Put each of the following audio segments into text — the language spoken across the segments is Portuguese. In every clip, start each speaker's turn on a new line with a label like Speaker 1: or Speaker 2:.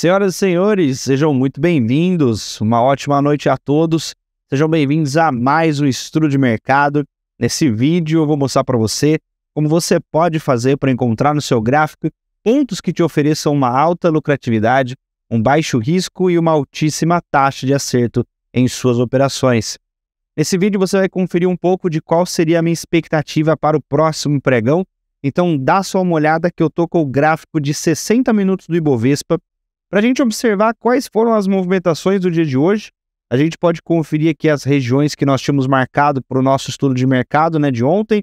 Speaker 1: Senhoras e senhores, sejam muito bem-vindos. Uma ótima noite a todos. Sejam bem-vindos a mais um estudo de mercado. Nesse vídeo eu vou mostrar para você como você pode fazer para encontrar no seu gráfico pontos que te ofereçam uma alta lucratividade, um baixo risco e uma altíssima taxa de acerto em suas operações. Nesse vídeo você vai conferir um pouco de qual seria a minha expectativa para o próximo pregão. Então dá só uma olhada que eu estou com o gráfico de 60 minutos do Ibovespa para a gente observar quais foram as movimentações do dia de hoje, a gente pode conferir aqui as regiões que nós tínhamos marcado para o nosso estudo de mercado né, de ontem.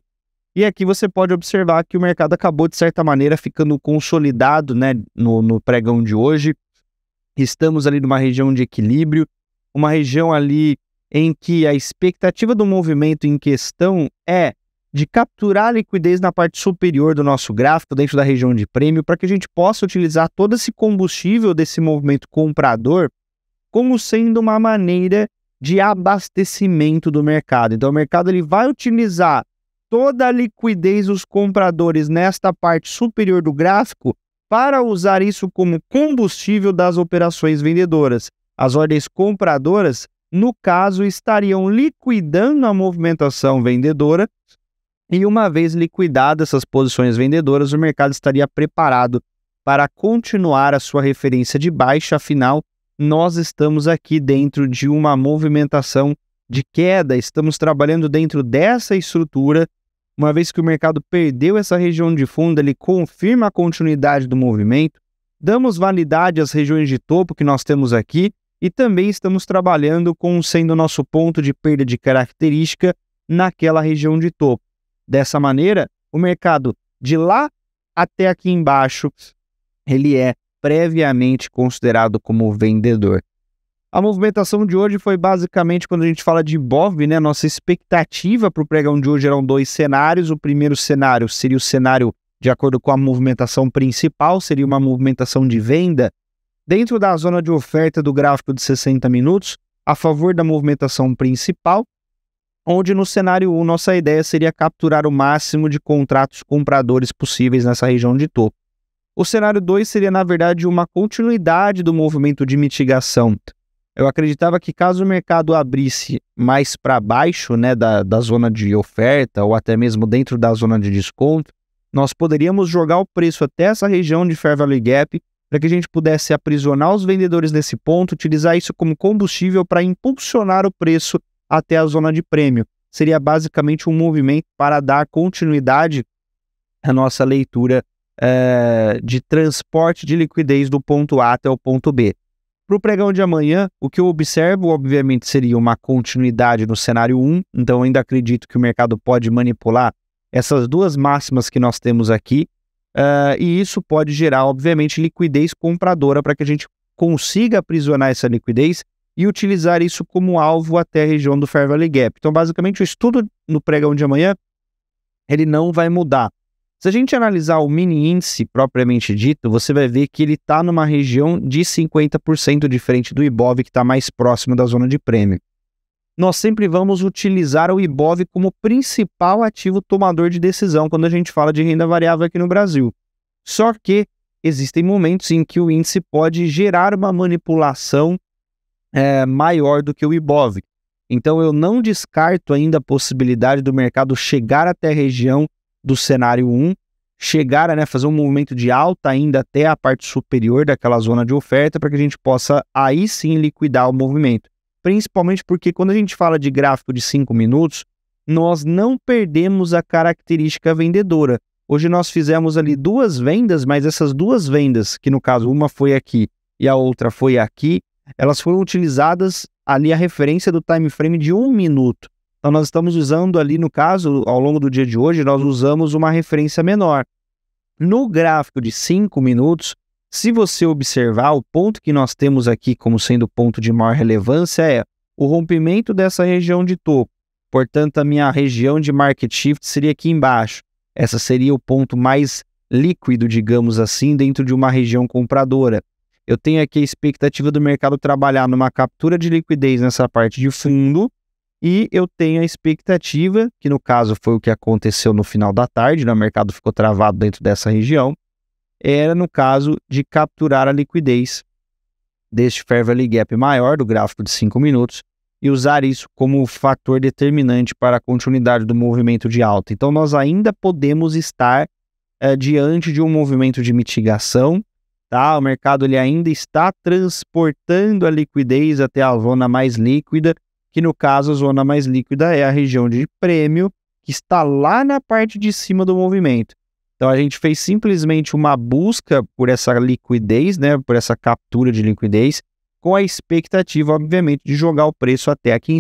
Speaker 1: E aqui você pode observar que o mercado acabou, de certa maneira, ficando consolidado né, no, no pregão de hoje. Estamos ali numa região de equilíbrio, uma região ali em que a expectativa do movimento em questão é de capturar liquidez na parte superior do nosso gráfico, dentro da região de prêmio, para que a gente possa utilizar todo esse combustível desse movimento comprador como sendo uma maneira de abastecimento do mercado. Então, o mercado ele vai utilizar toda a liquidez dos compradores nesta parte superior do gráfico para usar isso como combustível das operações vendedoras. As ordens compradoras, no caso, estariam liquidando a movimentação vendedora e uma vez liquidadas essas posições vendedoras, o mercado estaria preparado para continuar a sua referência de baixa, afinal, nós estamos aqui dentro de uma movimentação de queda, estamos trabalhando dentro dessa estrutura. Uma vez que o mercado perdeu essa região de fundo, ele confirma a continuidade do movimento, damos validade às regiões de topo que nós temos aqui e também estamos trabalhando com sendo nosso ponto de perda de característica naquela região de topo. Dessa maneira, o mercado de lá até aqui embaixo, ele é previamente considerado como vendedor. A movimentação de hoje foi basicamente quando a gente fala de Bov, né? Nossa expectativa para o pregão de hoje eram dois cenários. O primeiro cenário seria o cenário de acordo com a movimentação principal, seria uma movimentação de venda dentro da zona de oferta do gráfico de 60 minutos, a favor da movimentação principal, onde no cenário 1 nossa ideia seria capturar o máximo de contratos compradores possíveis nessa região de topo. O cenário 2 seria, na verdade, uma continuidade do movimento de mitigação. Eu acreditava que caso o mercado abrisse mais para baixo né, da, da zona de oferta ou até mesmo dentro da zona de desconto, nós poderíamos jogar o preço até essa região de Fair Value Gap para que a gente pudesse aprisionar os vendedores nesse ponto, utilizar isso como combustível para impulsionar o preço até a zona de prêmio. Seria basicamente um movimento para dar continuidade à nossa leitura é, de transporte de liquidez do ponto A até o ponto B. Para o pregão de amanhã, o que eu observo, obviamente, seria uma continuidade no cenário 1, então ainda acredito que o mercado pode manipular essas duas máximas que nós temos aqui, uh, e isso pode gerar, obviamente, liquidez compradora para que a gente consiga aprisionar essa liquidez e utilizar isso como alvo até a região do Fair Valley Gap. Então, basicamente, o estudo no pregão de amanhã, ele não vai mudar. Se a gente analisar o mini índice propriamente dito, você vai ver que ele está numa região de 50% diferente do IBOV, que está mais próximo da zona de prêmio. Nós sempre vamos utilizar o IBOV como principal ativo tomador de decisão quando a gente fala de renda variável aqui no Brasil. Só que existem momentos em que o índice pode gerar uma manipulação é, maior do que o Ibov. Então eu não descarto ainda a possibilidade do mercado chegar até a região do cenário 1, chegar a né, fazer um movimento de alta ainda até a parte superior daquela zona de oferta para que a gente possa aí sim liquidar o movimento. Principalmente porque quando a gente fala de gráfico de 5 minutos, nós não perdemos a característica vendedora. Hoje nós fizemos ali duas vendas, mas essas duas vendas, que no caso uma foi aqui e a outra foi aqui, elas foram utilizadas ali a referência do time frame de um minuto. Então nós estamos usando ali, no caso, ao longo do dia de hoje, nós usamos uma referência menor. No gráfico de cinco minutos, se você observar, o ponto que nós temos aqui como sendo o ponto de maior relevância é o rompimento dessa região de topo. Portanto, a minha região de market shift seria aqui embaixo. Essa seria o ponto mais líquido, digamos assim, dentro de uma região compradora eu tenho aqui a expectativa do mercado trabalhar numa captura de liquidez nessa parte de fundo e eu tenho a expectativa, que no caso foi o que aconteceu no final da tarde, né? o mercado ficou travado dentro dessa região, era no caso de capturar a liquidez deste fair value gap maior do gráfico de 5 minutos e usar isso como fator determinante para a continuidade do movimento de alta. Então nós ainda podemos estar é, diante de um movimento de mitigação Tá? O mercado ele ainda está transportando a liquidez até a zona mais líquida, que no caso a zona mais líquida é a região de prêmio, que está lá na parte de cima do movimento. Então a gente fez simplesmente uma busca por essa liquidez, né, por essa captura de liquidez, com a expectativa, obviamente, de jogar o preço até aqui